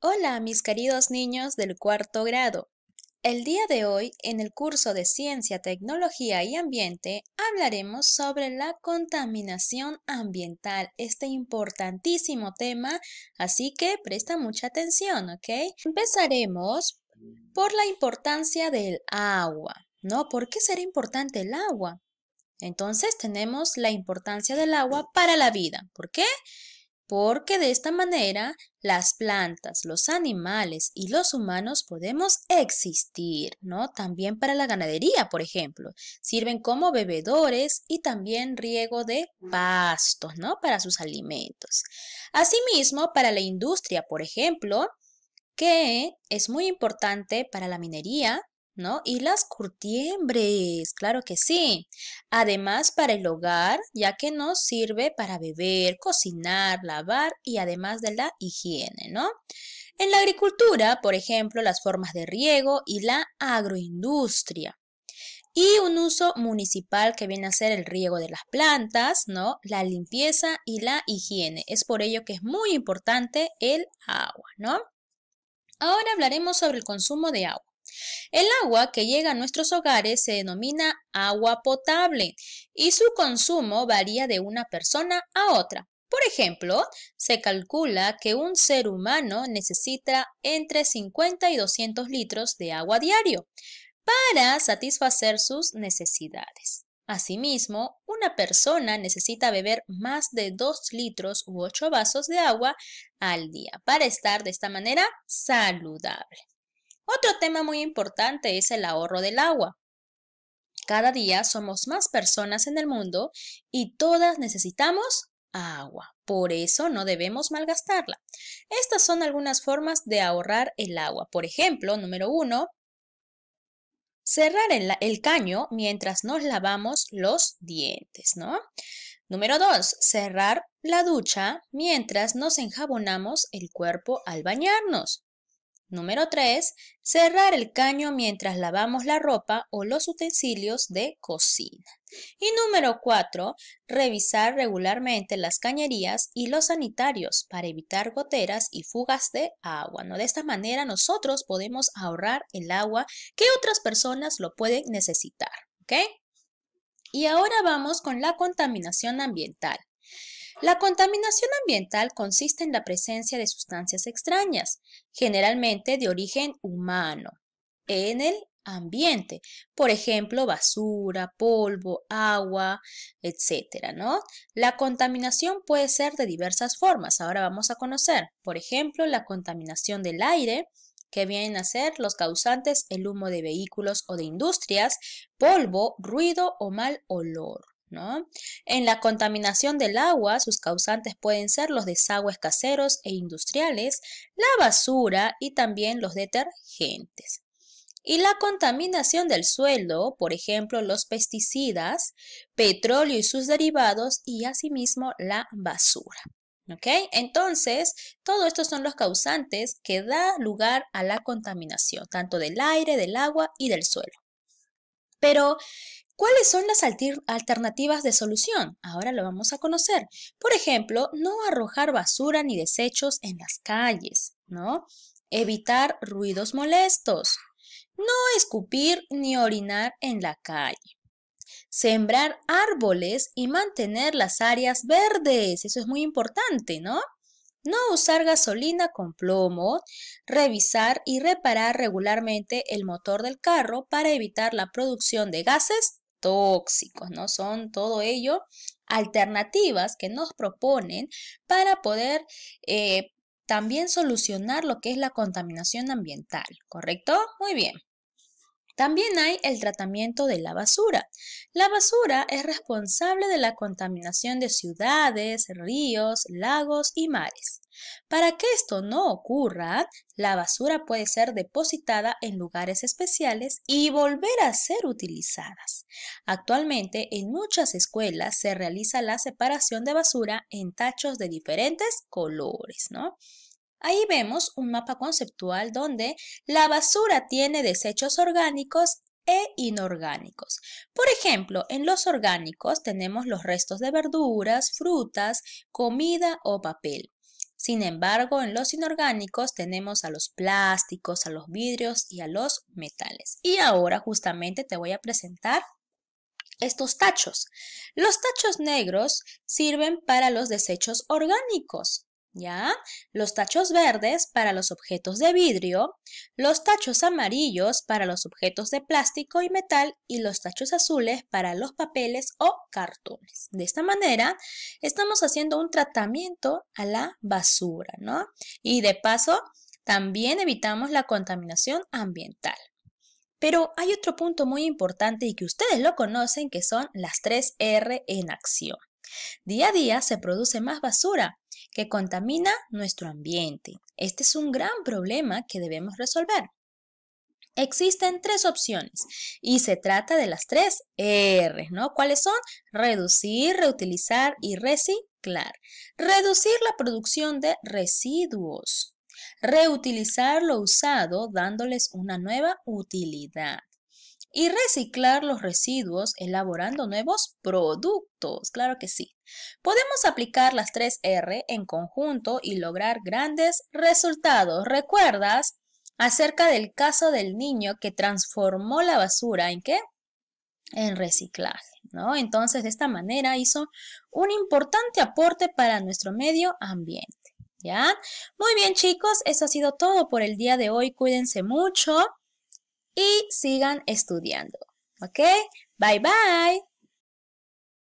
Hola mis queridos niños del cuarto grado. El día de hoy, en el curso de Ciencia, Tecnología y Ambiente, hablaremos sobre la contaminación ambiental, este importantísimo tema, así que presta mucha atención, ¿ok? Empezaremos por la importancia del agua, ¿no? ¿Por qué será importante el agua? Entonces tenemos la importancia del agua para la vida. ¿Por qué? porque de esta manera las plantas, los animales y los humanos podemos existir, ¿no? También para la ganadería, por ejemplo. Sirven como bebedores y también riego de pastos, ¿no? Para sus alimentos. Asimismo, para la industria, por ejemplo, que es muy importante para la minería, ¿no? Y las curtiembres, claro que sí. Además para el hogar, ya que nos sirve para beber, cocinar, lavar y además de la higiene, ¿no? En la agricultura, por ejemplo, las formas de riego y la agroindustria. Y un uso municipal que viene a ser el riego de las plantas, ¿no? La limpieza y la higiene. Es por ello que es muy importante el agua, ¿no? Ahora hablaremos sobre el consumo de agua. El agua que llega a nuestros hogares se denomina agua potable y su consumo varía de una persona a otra. Por ejemplo, se calcula que un ser humano necesita entre 50 y 200 litros de agua diario para satisfacer sus necesidades. Asimismo, una persona necesita beber más de 2 litros u 8 vasos de agua al día para estar de esta manera saludable. Otro tema muy importante es el ahorro del agua. Cada día somos más personas en el mundo y todas necesitamos agua. Por eso no debemos malgastarla. Estas son algunas formas de ahorrar el agua. Por ejemplo, número uno, cerrar el, caño mientras nos lavamos los dientes, ¿no? Número dos, Cerrar la ducha mientras nos enjabonamos el cuerpo al bañarnos. Número 3. Cerrar el caño mientras lavamos la ropa o los utensilios de cocina. Y número 4. Revisar regularmente las cañerías y los sanitarios para evitar goteras y fugas de agua. De esta manera nosotros podemos ahorrar el agua que otras personas lo pueden necesitar. Y ahora vamos con la contaminación ambiental. La contaminación ambiental consiste en la presencia de sustancias extrañas, generalmente de origen humano, en el ambiente, por ejemplo, basura, polvo, agua, etcétera, ¿no? La contaminación puede ser de diversas formas. Ahora vamos a conocer, por ejemplo, la contaminación del aire, que vienen a ser los causantes el humo de vehículos o de industrias, polvo, ruido o mal olor. En la contaminación del agua, sus causantes pueden ser los desagües caseros e industriales, la basura y también los detergentes. Y la contaminación del suelo, por ejemplo, los pesticidas, petróleo y sus derivados y asimismo la basura. ¿Ok? Entonces, todos estos son los causantes que da lugar a la contaminación, tanto del aire, del agua y del suelo. Pero, ¿Cuáles son las alternativas de solución? Ahora lo vamos a conocer. Por ejemplo, no arrojar basura ni desechos en las calles, ¿no? Evitar ruidos molestos. No escupir ni orinar en la calle. Sembrar árboles y mantener las áreas verdes. Eso es muy importante, ¿no? No usar gasolina con plomo. Revisar y reparar regularmente el motor del carro para evitar la producción de gases tóxicos, ¿no? Son todo ello alternativas que nos proponen para poder eh, también solucionar lo que es la contaminación ambiental, ¿correcto? Muy bien. También hay el tratamiento de la basura. La basura es responsable de la contaminación de ciudades, ríos, lagos y mares. Para que esto no ocurra, la basura puede ser depositada en lugares especiales y volver a ser utilizadas. Actualmente en muchas escuelas se realiza la separación de basura en tachos de diferentes colores, ¿no? Ahí vemos un mapa conceptual donde la basura tiene desechos orgánicos e inorgánicos. Por ejemplo, en los orgánicos tenemos los restos de verduras, frutas, comida o papel. Sin embargo, en los inorgánicos tenemos a los plásticos, a los vidrios y a los metales. Y ahora justamente te voy a presentar estos tachos. Los tachos negros sirven para los desechos orgánicos. ¿ya? Los tachos verdes para los objetos de vidrio, los tachos amarillos para los objetos de plástico y metal y los tachos azules para los papeles o cartones. De esta manera estamos haciendo un tratamiento a la basura, ¿no? Y de paso también evitamos la contaminación ambiental. Pero hay otro punto muy importante y que ustedes lo conocen que son las 3 R en acción. Día a día se produce más basura, que contamina nuestro ambiente. Este es un gran problema que debemos resolver. Existen tres opciones y se trata de las tres R, ¿no? ¿Cuáles son? Reducir, reutilizar y reciclar. Reducir la producción de residuos. Reutilizar lo usado dándoles una nueva utilidad y reciclar los residuos elaborando nuevos productos. Claro que sí. Podemos aplicar las tres r en conjunto y lograr grandes resultados. ¿Recuerdas acerca del caso del niño que transformó la basura en qué? En reciclaje, ¿no? Entonces, de esta manera hizo un importante aporte para nuestro medio ambiente. ¿Ya? Muy bien chicos, eso ha sido todo por el día de hoy. Cuídense mucho y sigan estudiando. ¿Ok? Bye bye.